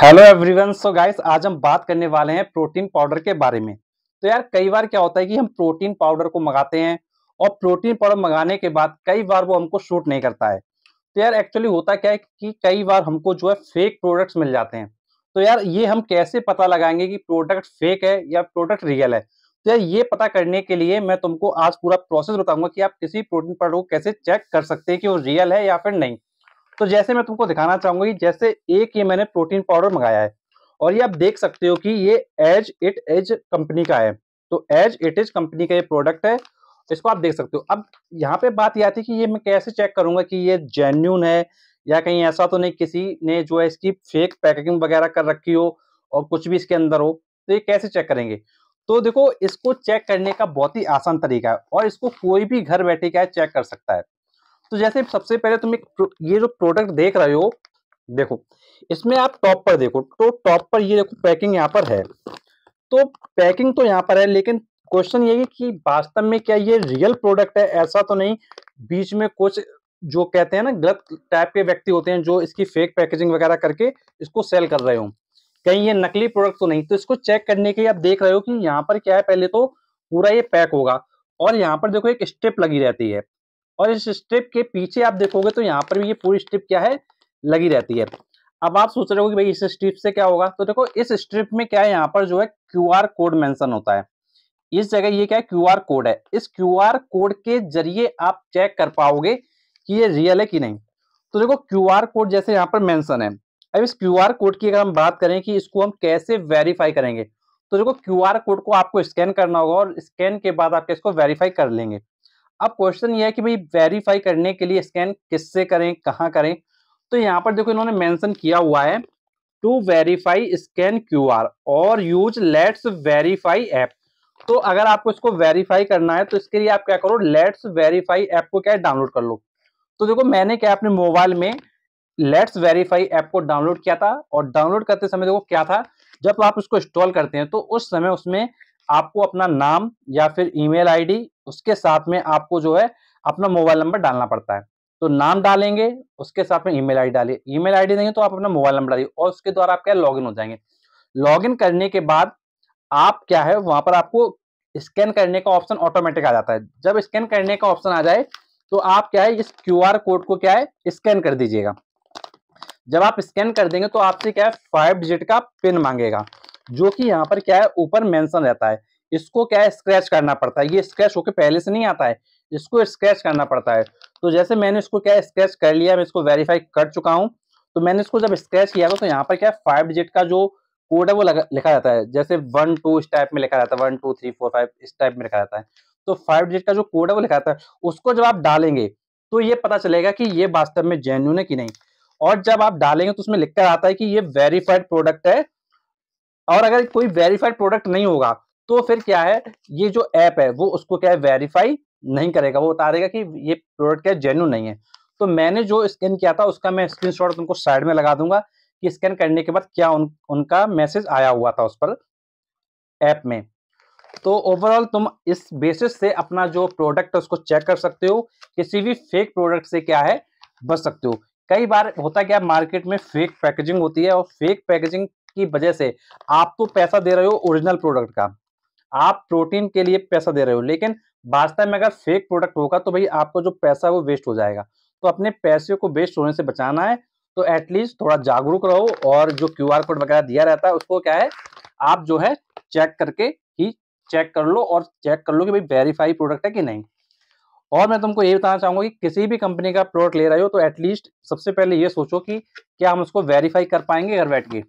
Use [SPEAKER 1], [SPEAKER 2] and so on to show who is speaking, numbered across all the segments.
[SPEAKER 1] hello everyone so guys आज हम बात करने वाले हैं प्रोटीन पाउडर के बारे में तो यार कई बार क्या होता है कि हम प्रोटीन पाउडर को मंगाते हैं और प्रोटीन पाउडर मंगाने के बाद कई बार वो हमको शूट नहीं करता है तो यार एक्चुअली होता क्या है कि कई बार हमको जो है फेक प्रोडक्ट्स मिल जाते हैं तो यार ये हम कैसे पता लगाएंगे कि प्रोडक्ट फेक है या प्रोडक्ट रियल है तो यार ये पता करने के लिए मैं तुमको आज पूरा प्रोसेस बताऊंगा कि आप किसी प्रोटीन पाउडर को कैसे चेक कर सकते हैं कि वो रियल है या फिर नहीं तो जैसे मैं तुमको दिखाना चाहूंगी जैसे एक ये मैंने प्रोटीन पाउडर मंगाया है और ये आप देख सकते हो कि ये एज इट एज कंपनी का है तो एज इट इज कंपनी का ये प्रोडक्ट है इसको आप देख सकते हो अब यहाँ पे बात यह आती है कि ये मैं कैसे चेक करूंगा कि ये जेन्यून है या कहीं ऐसा तो नहीं किसी ने जो है इसकी फेक पैकेजिंग वगैरह कर रखी हो और कुछ भी इसके अंदर हो तो ये कैसे चेक करेंगे तो देखो इसको चेक करने का बहुत ही आसान तरीका है और इसको कोई भी घर बैठे क्या चेक कर सकता है तो जैसे सबसे पहले तुम एक ये जो प्रोडक्ट देख रहे हो देखो इसमें आप टॉप पर देखो तो टॉप पर ये देखो पैकिंग यहाँ पर है तो पैकिंग तो यहाँ पर है लेकिन क्वेश्चन ये है कि वास्तव में क्या ये रियल प्रोडक्ट है ऐसा तो नहीं बीच में कुछ जो कहते हैं ना गलत टाइप के व्यक्ति होते हैं जो इसकी फेक पैकेजिंग वगैरह करके इसको सेल कर रहे हो कहीं ये नकली प्रोडक्ट तो नहीं तो इसको चेक करने के लिए आप देख रहे हो कि यहाँ पर क्या है पहले तो पूरा ये पैक होगा और यहाँ पर देखो एक स्ट्रिप लगी रहती है और इस स्ट्रिप के पीछे आप देखोगे तो यहाँ पर भी ये पूरी स्ट्रिप क्या है लगी रहती है अब आप सोच रहे हो कि भाई इस स्ट्रिप से क्या होगा तो देखो इस स्ट्रिप में क्या है यहाँ पर जो है क्यू कोड मैंसन होता है इस जगह ये क्या है क्यू कोड है इस क्यू कोड के जरिए आप चेक कर पाओगे कि ये रियल है कि नहीं तो देखो क्यू कोड जैसे यहाँ पर मैंसन है अब इस क्यू कोड की अगर हम बात करें कि इसको हम कैसे वेरीफाई करेंगे तो देखो क्यू कोड को आपको स्कैन करना होगा और स्कैन के बाद आप इसको वेरीफाई कर लेंगे अब क्वेश्चन ये है कि भाई वेरीफाई करने के लिए स्कैन किससे करें कहाँ करें तो यहाँ पर देखो इन्होंने मेंशन किया हुआ है टू वेरीफाई स्कैन क्यूआर और यूज लेट्स वेरीफाई ऐप तो अगर आपको इसको वेरीफाई करना है तो इसके लिए आप क्या करो लेट्स वेरीफाई ऐप को क्या डाउनलोड कर लो तो देखो मैंने क्या अपने मोबाइल में लेट्स वेरीफाई ऐप को डाउनलोड किया था और डाउनलोड करते समय देखो क्या था जब आप उसको इंस्टॉल करते हैं तो उस समय उसमें आपको अपना नाम या फिर ईमेल आईडी उसके साथ में आपको जो है अपना मोबाइल नंबर डालना पड़ता है तो नाम डालेंगे उसके साथ में ईमेल आईडी डालिए ईमेल आईडी देंगे तो आप अपना मोबाइल नंबर डालिए और उसके द्वारा आप क्या लॉगिन हो जाएंगे लॉगिन करने के बाद आप क्या है वहां पर आपको स्कैन करने का ऑप्शन ऑटोमेटिक आ जाता है जब स्कैन करने का ऑप्शन आ जाए तो आप क्या है इस क्यू कोड को क्या है स्कैन कर दीजिएगा जब आप स्कैन कर देंगे तो आपसे क्या है फाइव डिजिट का पिन मांगेगा जो कि यहाँ पर क्या है ऊपर मेंशन रहता है इसको क्या है स्क्रैच करना पड़ता है ये स्क्रैच होके पहले से नहीं आता है इसको स्क्रैच करना पड़ता है तो जैसे मैंने इसको क्या स्क्रैच कर लिया मैं इसको वेरीफाई कर चुका हूँ तो मैंने इसको जब स्क्रैच किया तो यहाँ पर क्या फाइव डिजिट का जो कोड है वो लिखा जाता है जैसे वन टू इस टाइप में लिखा जाता है one two three four five इस टाइप में लिखा जाता है तो फाइव डिजिट का जो कोड है वो लिखा जाता है उसको जब आप डालेंगे तो ये पता चलेगा कि ये वास्तव में जेन्यून है कि नहीं और जब आप डालेंगे तो उसमें लिखकर आता है कि ये वेरीफाइड प्रोडक्ट है और अगर कोई वेरीफाइड प्रोडक्ट नहीं होगा तो फिर क्या है ये जो ऐप है वो उसको क्या है वेरीफाई नहीं करेगा वो बता देगा कि ये प्रोडक्ट क्या जेन्यून नहीं है तो मैंने जो स्कैन किया था उसका मैं शॉट तुमको साइड में लगा दूंगा कि स्कैन करने के बाद क्या उन, उनका मैसेज आया हुआ था उस पर ऐप में तो ओवरऑल तुम इस बेसिस से अपना जो प्रोडक्ट है उसको चेक कर सकते हो किसी भी फेक प्रोडक्ट से क्या है बच सकते हो कई बार होता क्या मार्केट में फेक पैकेजिंग होती है और फेक पैकेजिंग की वजह से आप तो पैसा दे रहे हो ओरिजिनल प्रोडक्ट का आप प्रोटीन के लिए पैसा दे रहे हो लेकिन वास्तव में अगर फेक प्रोडक्ट होगा तो भाई आपको जो पैसा वो वेस्ट हो जाएगा तो अपने पैसे को वेस्ट होने से बचाना है तो एटलीस्ट थोड़ा जागरूक रहो और जो क्यू कोड वगैरह दिया रहता है उसको क्या है आप जो है चेक करके ही चेक कर लो और चेक कर लो कि भाई वेरीफाई प्रोडक्ट है कि नहीं और मैं तुमको ये बताना चाहूंगा कि किसी भी कंपनी का प्रोडक्ट ले रहे हो तो एटलीस्ट सबसे पहले ये सोचो कि क्या हम उसको वेरीफाई कर पाएंगे घर बैठ के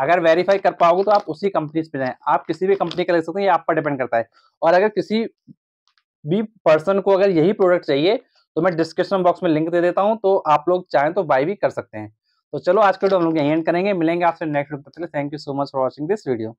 [SPEAKER 1] अगर वेरीफाई कर पाओगे तो आप उसी कंपनी पे जाएं आप किसी भी कंपनी का ले सकते हैं ये आप पर डिपेंड करता है और अगर किसी भी पर्सन को अगर यही प्रोडक्ट चाहिए तो मैं डिस्क्रिप्शन बॉक्स में लिंक दे देता हूँ तो आप लोग चाहें तो बाय भी कर सकते हैं तो चलो आज के वीडियो हम लोग यही एंड करेंगे मिलेंगे आपसे next video thank you so much for watching this video